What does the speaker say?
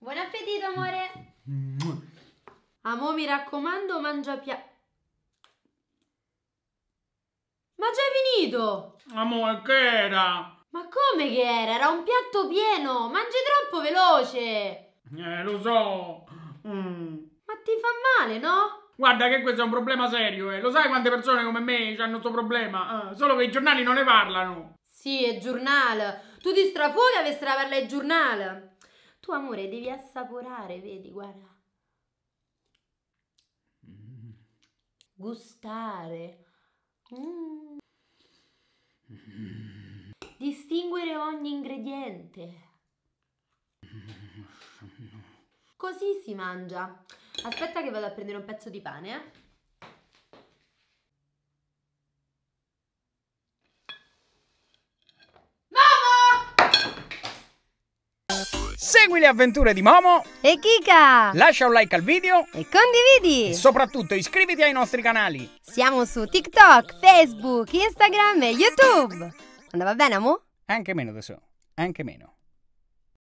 Buon appetito, amore! Amo, mi raccomando, mangia pia... Ma già è finito! Amore, che era? Ma come che era? Era un piatto pieno! Mangi troppo veloce! Eh, lo so! Mm. Ma ti fa male, no? Guarda che questo è un problema serio, eh. Lo sai quante persone come me hanno questo problema? Eh, solo che i giornali non ne parlano. Sì, è giornale. Tu ti strafoghi a parlare il giornale! Tu amore devi assaporare, vedi, guarda. Mm. Gustare. Mm. Mm. Distinguere ogni ingrediente. Così si mangia. Aspetta che vado a prendere un pezzo di pane, eh. Segui le avventure di Momo e Kika. Lascia un like al video e condividi. E soprattutto iscriviti ai nostri canali. Siamo su TikTok, Facebook, Instagram e YouTube. Andava bene, Amo? Anche meno adesso, anche meno.